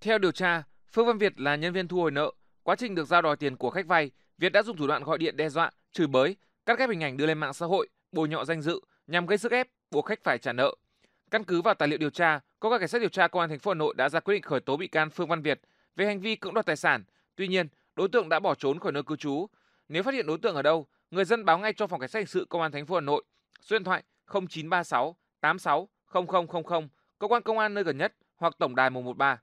Theo điều tra, Phương Văn Việt là nhân viên thu hồi nợ. Quá trình được giao đòi tiền của khách vay, Việt đã dùng thủ đoạn gọi điện đe dọa, chửi bới, cắt ghép hình ảnh đưa lên mạng xã hội, bồi nhọ danh dự nhằm gây sức ép buộc khách phải trả nợ. Căn cứ vào tài liệu điều tra, cơ quan cảnh sát điều tra công an thành phố Hà Nội đã ra quyết định khởi tố bị can Phương Văn Việt về hành vi cưỡng đoạt tài sản. Tuy nhiên, đối tượng đã bỏ trốn khỏi nơi cư trú. Nếu phát hiện đối tượng ở đâu, người dân báo ngay cho phòng cảnh sát hình sự công an thành phố Hà Nội, số điện thoại 0936 86 0000, cơ quan công an nơi gần nhất hoặc tổng đài 113.